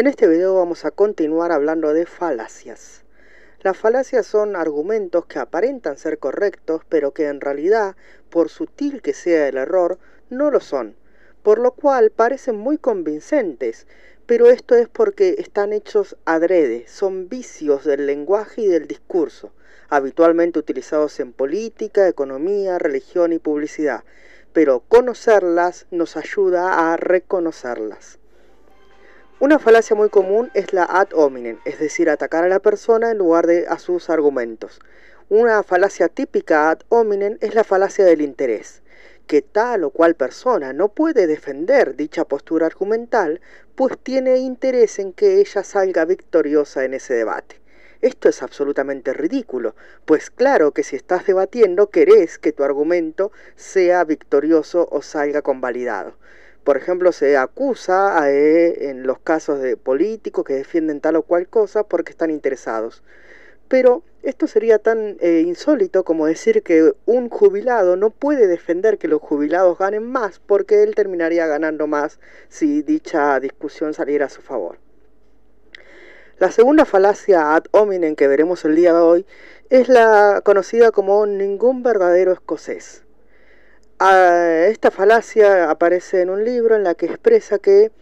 En este video vamos a continuar hablando de falacias. Las falacias son argumentos que aparentan ser correctos, pero que en realidad, por sutil que sea el error, no lo son, por lo cual parecen muy convincentes, pero esto es porque están hechos adrede, son vicios del lenguaje y del discurso, habitualmente utilizados en política, economía, religión y publicidad, pero conocerlas nos ayuda a reconocerlas. Una falacia muy común es la ad hominem, es decir, atacar a la persona en lugar de a sus argumentos. Una falacia típica ad hominem es la falacia del interés, que tal o cual persona no puede defender dicha postura argumental, pues tiene interés en que ella salga victoriosa en ese debate. Esto es absolutamente ridículo, pues claro que si estás debatiendo querés que tu argumento sea victorioso o salga convalidado. Por ejemplo, se acusa eh, en los casos de políticos que defienden tal o cual cosa porque están interesados. Pero esto sería tan eh, insólito como decir que un jubilado no puede defender que los jubilados ganen más porque él terminaría ganando más si dicha discusión saliera a su favor. La segunda falacia ad hominem que veremos el día de hoy es la conocida como ningún verdadero escocés esta falacia aparece en un libro en la que expresa que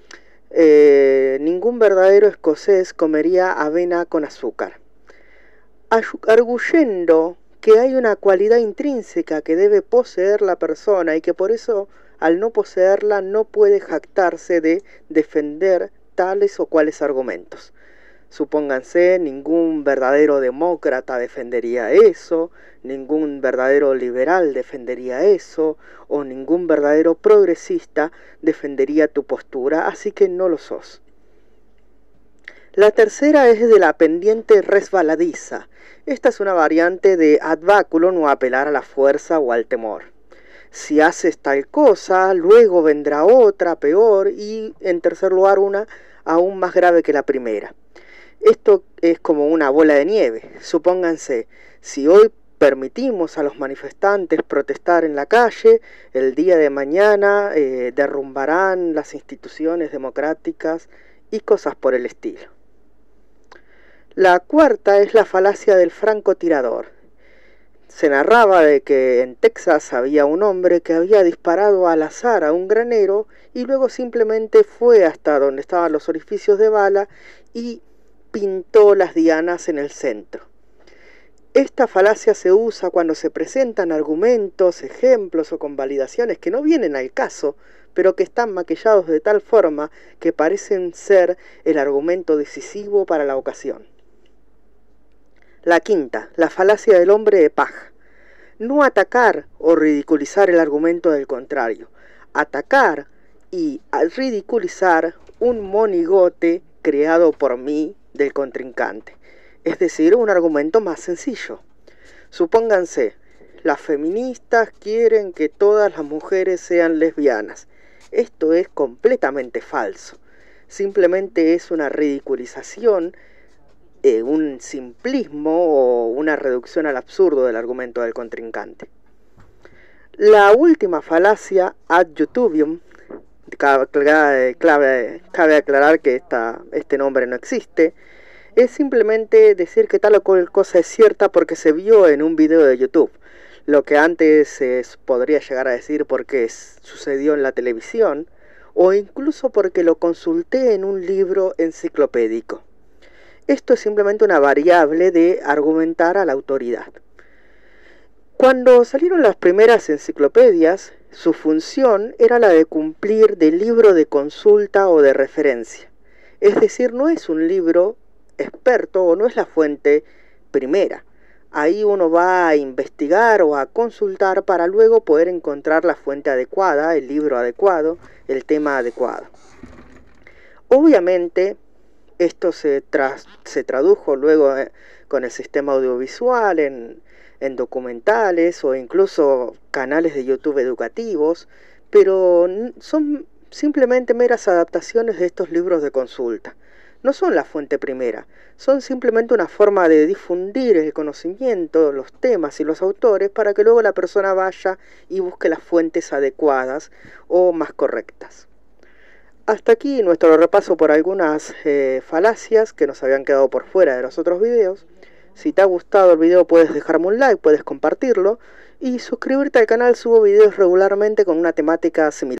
eh, ningún verdadero escocés comería avena con azúcar, arguyendo que hay una cualidad intrínseca que debe poseer la persona y que por eso al no poseerla no puede jactarse de defender tales o cuales argumentos. Supónganse, ningún verdadero demócrata defendería eso, ningún verdadero liberal defendería eso, o ningún verdadero progresista defendería tu postura, así que no lo sos. La tercera es de la pendiente resbaladiza. Esta es una variante de ad baculum o apelar a la fuerza o al temor. Si haces tal cosa, luego vendrá otra peor y en tercer lugar una aún más grave que la primera. Esto es como una bola de nieve. Supónganse, si hoy permitimos a los manifestantes protestar en la calle, el día de mañana eh, derrumbarán las instituciones democráticas y cosas por el estilo. La cuarta es la falacia del francotirador. Se narraba de que en Texas había un hombre que había disparado al azar a un granero y luego simplemente fue hasta donde estaban los orificios de bala y pintó las dianas en el centro. Esta falacia se usa cuando se presentan argumentos, ejemplos o convalidaciones que no vienen al caso, pero que están maquillados de tal forma que parecen ser el argumento decisivo para la ocasión. La quinta, la falacia del hombre de paja. No atacar o ridiculizar el argumento del contrario. Atacar y ridiculizar un monigote creado por mí del contrincante. Es decir, un argumento más sencillo. Supónganse, las feministas quieren que todas las mujeres sean lesbianas. Esto es completamente falso. Simplemente es una ridiculización, eh, un simplismo o una reducción al absurdo del argumento del contrincante. La última falacia ad jutubium cabe, aclarar que este nombre no existe. Es simplemente decir que tal o cual cosa es cierta porque se vio en un video de YouTube. Lo que antes se podría llegar a decir porque sucedió en la televisión o incluso porque lo consulté en un libro enciclopédico. Esto es simplemente una variable de argumentar a la autoridad. Cuando salieron las primeras enciclopedias, su función era la de cumplir de libro de consulta o de referencia. Es decir, no es un libro experto o no es la fuente primera. Ahí uno va a investigar o a consultar para luego poder encontrar la fuente adecuada, el libro adecuado, el tema adecuado. Obviamente, esto se, se tradujo luego eh, con el sistema audiovisual en en documentales o incluso canales de YouTube educativos, pero son simplemente meras adaptaciones de estos libros de consulta. No son la fuente primera, son simplemente una forma de difundir el conocimiento, los temas y los autores para que luego la persona vaya y busque las fuentes adecuadas o más correctas. Hasta aquí nuestro repaso por algunas eh, falacias que nos habían quedado por fuera de los otros videos. Si te ha gustado el video puedes dejarme un like, puedes compartirlo y suscribirte al canal, subo videos regularmente con una temática similar.